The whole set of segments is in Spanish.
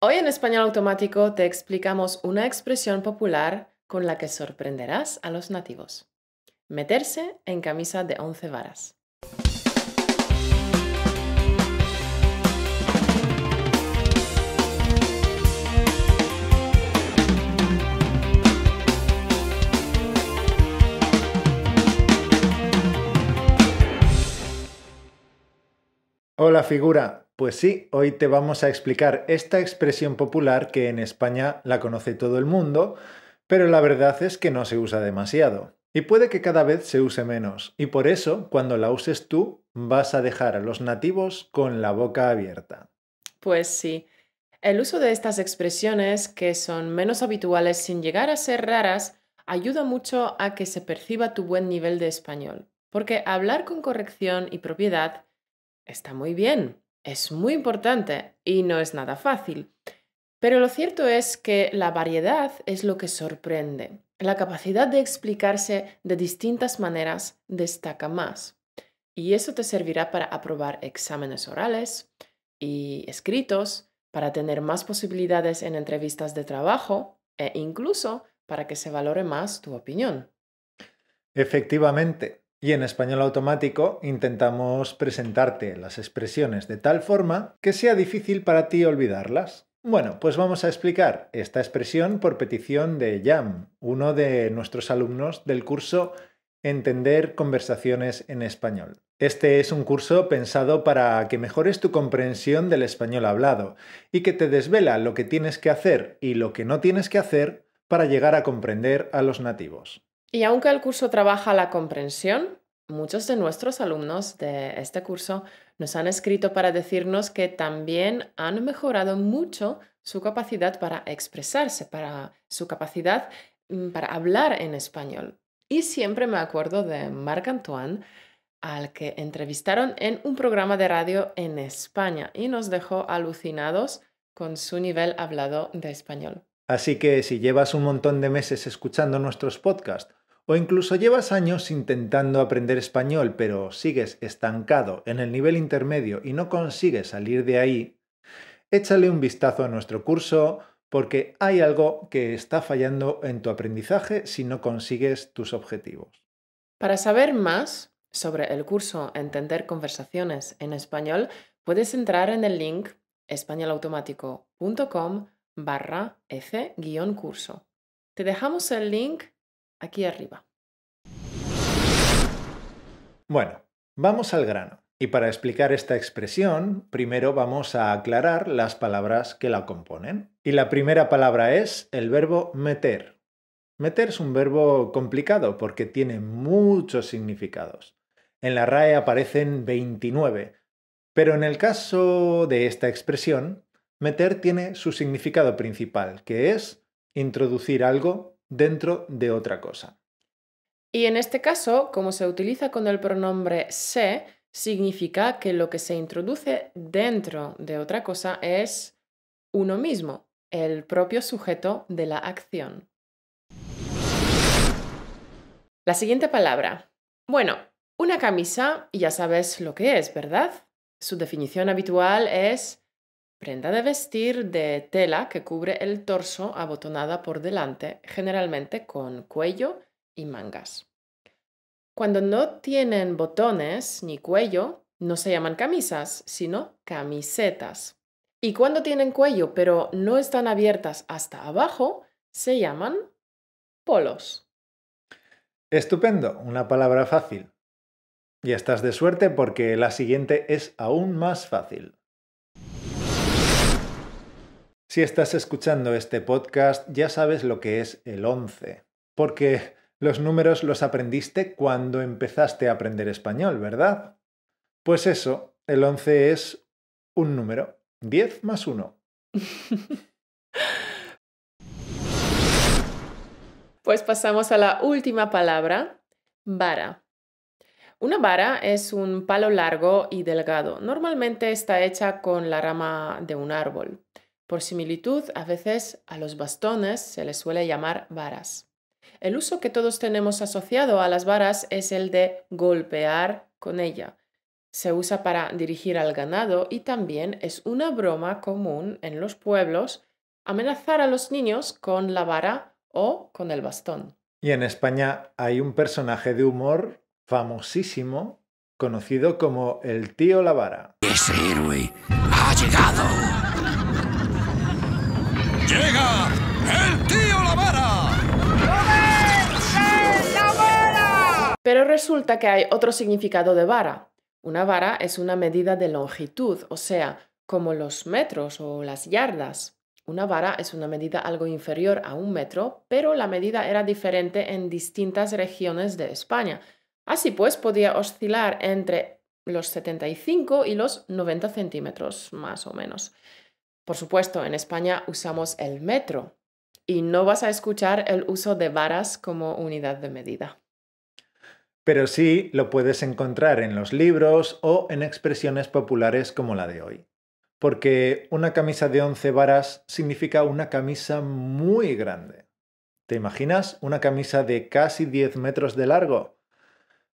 Hoy en Español Automático te explicamos una expresión popular con la que sorprenderás a los nativos. Meterse en camisa de once varas. Hola figura, pues sí, hoy te vamos a explicar esta expresión popular que en España la conoce todo el mundo, pero la verdad es que no se usa demasiado. Y puede que cada vez se use menos, y por eso, cuando la uses tú, vas a dejar a los nativos con la boca abierta. Pues sí, el uso de estas expresiones, que son menos habituales sin llegar a ser raras, ayuda mucho a que se perciba tu buen nivel de español, porque hablar con corrección y propiedad está muy bien, es muy importante y no es nada fácil. Pero lo cierto es que la variedad es lo que sorprende. La capacidad de explicarse de distintas maneras destaca más. Y eso te servirá para aprobar exámenes orales y escritos, para tener más posibilidades en entrevistas de trabajo e incluso para que se valore más tu opinión. Efectivamente, y en español automático intentamos presentarte las expresiones de tal forma que sea difícil para ti olvidarlas. Bueno, pues vamos a explicar esta expresión por petición de Yam, uno de nuestros alumnos del curso Entender conversaciones en español. Este es un curso pensado para que mejores tu comprensión del español hablado y que te desvela lo que tienes que hacer y lo que no tienes que hacer para llegar a comprender a los nativos. Y aunque el curso trabaja la comprensión, muchos de nuestros alumnos de este curso nos han escrito para decirnos que también han mejorado mucho su capacidad para expresarse, para su capacidad mm, para hablar en español. Y siempre me acuerdo de Marc Antoine, al que entrevistaron en un programa de radio en España y nos dejó alucinados con su nivel hablado de español. Así que si llevas un montón de meses escuchando nuestros podcasts o incluso llevas años intentando aprender español, pero sigues estancado en el nivel intermedio y no consigues salir de ahí, échale un vistazo a nuestro curso porque hay algo que está fallando en tu aprendizaje si no consigues tus objetivos. Para saber más sobre el curso Entender conversaciones en español, puedes entrar en el link españolautomático.com barra curso Te dejamos el link aquí arriba. Bueno, vamos al grano. Y para explicar esta expresión, primero vamos a aclarar las palabras que la componen. Y la primera palabra es el verbo meter. Meter es un verbo complicado porque tiene muchos significados. En la RAE aparecen 29, pero en el caso de esta expresión, meter tiene su significado principal, que es introducir algo dentro de otra cosa. Y en este caso, como se utiliza con el pronombre se, significa que lo que se introduce dentro de otra cosa es uno mismo, el propio sujeto de la acción. La siguiente palabra. Bueno, una camisa ya sabes lo que es, ¿verdad? Su definición habitual es Prenda de vestir de tela que cubre el torso abotonada por delante, generalmente con cuello y mangas. Cuando no tienen botones ni cuello, no se llaman camisas, sino camisetas. Y cuando tienen cuello pero no están abiertas hasta abajo, se llaman polos. Estupendo, una palabra fácil. Y estás de suerte porque la siguiente es aún más fácil. Si estás escuchando este podcast, ya sabes lo que es el 11, porque los números los aprendiste cuando empezaste a aprender español, ¿verdad? Pues eso, el 11 es un número, 10 más 1. Pues pasamos a la última palabra, vara. Una vara es un palo largo y delgado. Normalmente está hecha con la rama de un árbol. Por similitud, a veces a los bastones se les suele llamar varas. El uso que todos tenemos asociado a las varas es el de golpear con ella. Se usa para dirigir al ganado y también es una broma común en los pueblos amenazar a los niños con la vara o con el bastón. Y en España hay un personaje de humor famosísimo conocido como el tío la vara. Ese héroe ha llegado llega el tío La Vara. Pero resulta que hay otro significado de vara. Una vara es una medida de longitud, o sea, como los metros o las yardas. Una vara es una medida algo inferior a un metro, pero la medida era diferente en distintas regiones de España. Así pues, podía oscilar entre los 75 y los 90 centímetros, más o menos. Por supuesto, en España usamos el metro y no vas a escuchar el uso de varas como unidad de medida. Pero sí lo puedes encontrar en los libros o en expresiones populares como la de hoy. Porque una camisa de 11 varas significa una camisa muy grande. ¿Te imaginas una camisa de casi 10 metros de largo?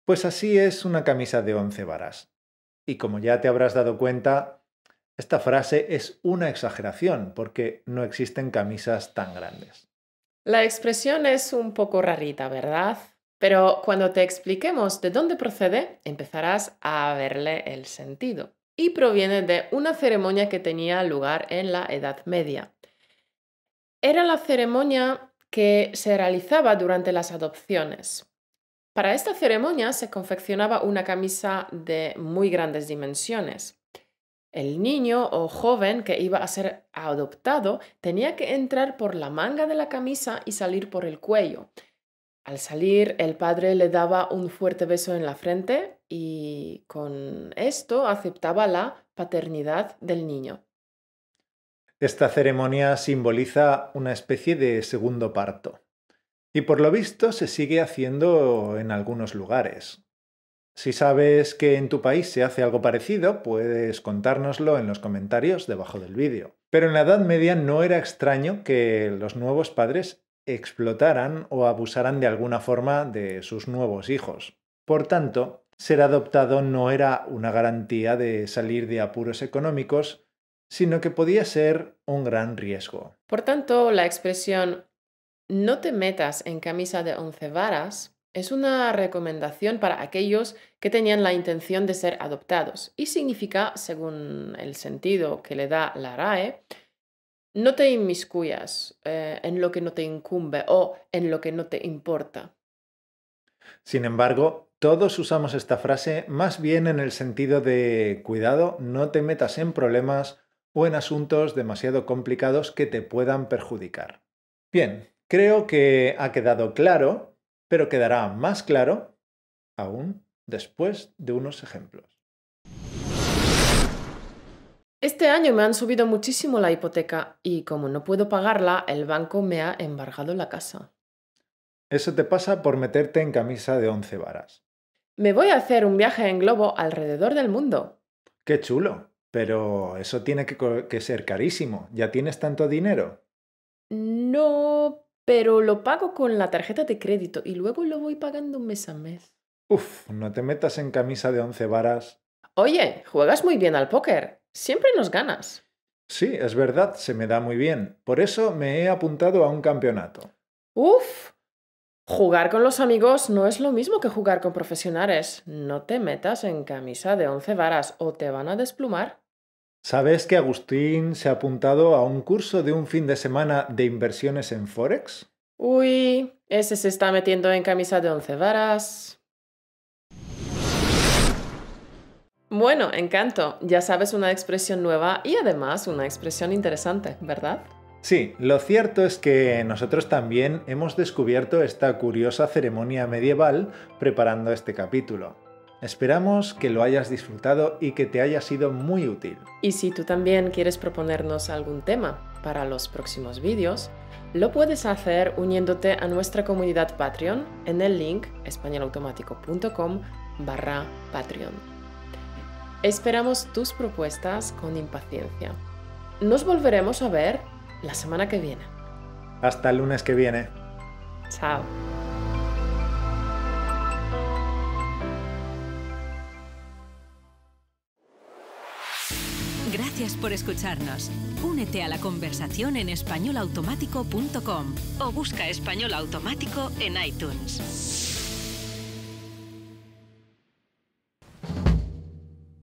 Pues así es una camisa de 11 varas. Y como ya te habrás dado cuenta, esta frase es una exageración porque no existen camisas tan grandes. La expresión es un poco rarita, ¿verdad? Pero cuando te expliquemos de dónde procede, empezarás a verle el sentido. Y proviene de una ceremonia que tenía lugar en la Edad Media. Era la ceremonia que se realizaba durante las adopciones. Para esta ceremonia se confeccionaba una camisa de muy grandes dimensiones. El niño o joven que iba a ser adoptado tenía que entrar por la manga de la camisa y salir por el cuello. Al salir, el padre le daba un fuerte beso en la frente y con esto aceptaba la paternidad del niño. Esta ceremonia simboliza una especie de segundo parto. Y por lo visto se sigue haciendo en algunos lugares, si sabes que en tu país se hace algo parecido, puedes contárnoslo en los comentarios debajo del vídeo. Pero en la Edad Media no era extraño que los nuevos padres explotaran o abusaran de alguna forma de sus nuevos hijos. Por tanto, ser adoptado no era una garantía de salir de apuros económicos, sino que podía ser un gran riesgo. Por tanto, la expresión no te metas en camisa de once varas es una recomendación para aquellos que tenían la intención de ser adoptados y significa, según el sentido que le da la RAE, no te inmiscuyas eh, en lo que no te incumbe o en lo que no te importa. Sin embargo, todos usamos esta frase más bien en el sentido de cuidado, no te metas en problemas o en asuntos demasiado complicados que te puedan perjudicar. Bien, creo que ha quedado claro pero quedará más claro aún después de unos ejemplos. Este año me han subido muchísimo la hipoteca y como no puedo pagarla, el banco me ha embargado la casa. Eso te pasa por meterte en camisa de once varas. Me voy a hacer un viaje en globo alrededor del mundo. Qué chulo, pero eso tiene que, que ser carísimo. ¿Ya tienes tanto dinero? No, pero lo pago con la tarjeta de crédito y luego lo voy pagando mes a mes. Uf, no te metas en camisa de once varas. Oye, juegas muy bien al póker. Siempre nos ganas. Sí, es verdad, se me da muy bien. Por eso me he apuntado a un campeonato. Uf, jugar con los amigos no es lo mismo que jugar con profesionales. No te metas en camisa de once varas o te van a desplumar. ¿Sabes que Agustín se ha apuntado a un curso de un fin de semana de inversiones en Forex? Uy, ese se está metiendo en camisa de once varas. Bueno, encanto. Ya sabes una expresión nueva y además una expresión interesante, ¿verdad? Sí, lo cierto es que nosotros también hemos descubierto esta curiosa ceremonia medieval preparando este capítulo. Esperamos que lo hayas disfrutado y que te haya sido muy útil. Y si tú también quieres proponernos algún tema para los próximos vídeos, lo puedes hacer uniéndote a nuestra comunidad Patreon en el link españolautomático.com barra Patreon. Esperamos tus propuestas con impaciencia. Nos volveremos a ver la semana que viene. Hasta el lunes que viene. Chao. Gracias por escucharnos. Únete a la conversación en españolautomático.com o busca Español Automático en iTunes.